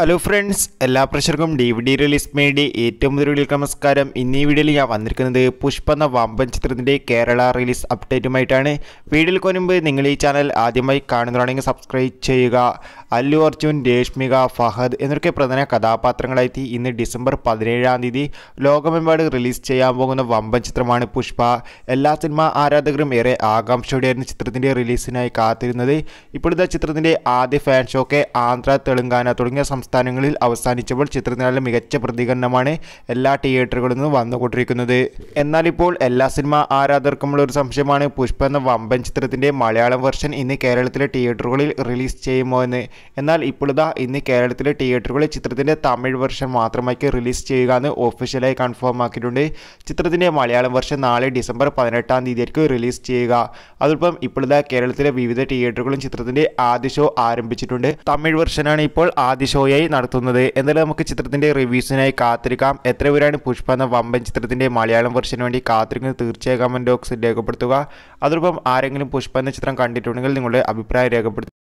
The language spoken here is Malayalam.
ഹലോ ഫ്രണ്ട്സ് എല്ലാ പ്രഷർക്കും ഡി വി ഡി റിലീസ് മേഡി ഏറ്റവും മുതലുള്ള നമസ്കാരം ഇന്നീ വീഡിയോയിൽ ഞാൻ വന്നിരിക്കുന്നത് പുഷ്പ എന്ന വമ്പൻ ചിത്രത്തിൻ്റെ കേരള റിലീസ് അപ്ഡേറ്റുമായിട്ടാണ് വീഡിയോയിൽ കൊനുമ്പ് നിങ്ങൾ ഈ ചാനൽ ആദ്യമായി കാണുന്നതാണെങ്കിൽ സബ്സ്ക്രൈബ് ചെയ്യുക അല്ലു അർജുൻ രേഷ്മിക ഫഹദ് എന്നൊക്കെ പ്രധാന കഥാപാത്രങ്ങളായി ഇന്ന് ഡിസംബർ പതിനേഴാം തീയതി ലോകമെമ്പാട് റിലീസ് ചെയ്യാൻ പോകുന്ന വമ്പൻ ചിത്രമാണ് പുഷ്പ എല്ലാ സിനിമാ ആരാധകരും ഏറെ ആകാംക്ഷയോടെയായിരുന്നു ചിത്രത്തിൻ്റെ റിലീസിനായി കാത്തിരുന്നത് ഇപ്പോഴത്തെ ചിത്രത്തിൻ്റെ ആദ്യ ഫാൻ ഷോക്കെ ആന്ധ്ര തെലുങ്കാന തുടങ്ങിയ സംസ്ഥാനങ്ങളിൽ അവസാനിച്ചപ്പോൾ ചിത്രത്തിനുള്ള മികച്ച പ്രതികരണമാണ് എല്ലാ തിയേറ്ററുകളിൽ നിന്നും വന്നുകൊണ്ടിരിക്കുന്നത് എന്നാൽ ഇപ്പോൾ എല്ലാ സിനിമാ ആരാധകർക്കുമുള്ള ഒരു സംശയമാണ് പുഷ്പ എന്ന വമ്പൻ ചിത്രത്തിൻ്റെ മലയാളം വെർഷൻ ഇന്ന് കേരളത്തിലെ തിയേറ്ററുകളിൽ റിലീസ് ചെയ്യുമോ എന്ന് എന്നാൽ ഇപ്പോഴിതാ ഇന്ന് കേരളത്തിലെ തിയേറ്ററുകളിൽ ചിത്രത്തിൻ്റെ തമിഴ് വെർഷൻ മാത്രമാക്കി റിലീസ് ചെയ്യുക എന്ന് ഒഫീഷ്യലായി കൺഫേം ആക്കിയിട്ടുണ്ട് ചിത്രത്തിൻ്റെ മലയാളം വെർഷൻ നാളെ ഡിസംബർ പതിനെട്ടാം തീയതിയായിരിക്കും റിലീസ് ചെയ്യുക അതോടൊപ്പം ഇപ്പോഴിതാ കേരളത്തിലെ വിവിധ തിയേറ്ററുകളും ചിത്രത്തിൻ്റെ ആദ്യ ഷോ ആരംഭിച്ചിട്ടുണ്ട് തമിഴ് വെർഷനാണ് ഇപ്പോൾ ആദ്യ ഷോയായി നടത്തുന്നത് എന്നാലും നമുക്ക് ചിത്രത്തിൻ്റെ റിവ്യൂസിനായി കാത്തിരിക്കാം എത്ര പേരാണ് പുഷ്പ എന്ന വമ്പൻ ചിത്രത്തിൻ്റെ മലയാളം വെർഷന് വേണ്ടി കാത്തിരിക്കുന്നത് തീർച്ചയായും കമൻറ്റ് ബോക്സിൽ രേഖപ്പെടുത്തുക അതോടൊപ്പം ആരെങ്കിലും പുഷ്പ എന്ന ചിത്രം കണ്ടിട്ടുണ്ടെങ്കിൽ നിങ്ങളുടെ അഭിപ്രായം രേഖപ്പെടുത്തുക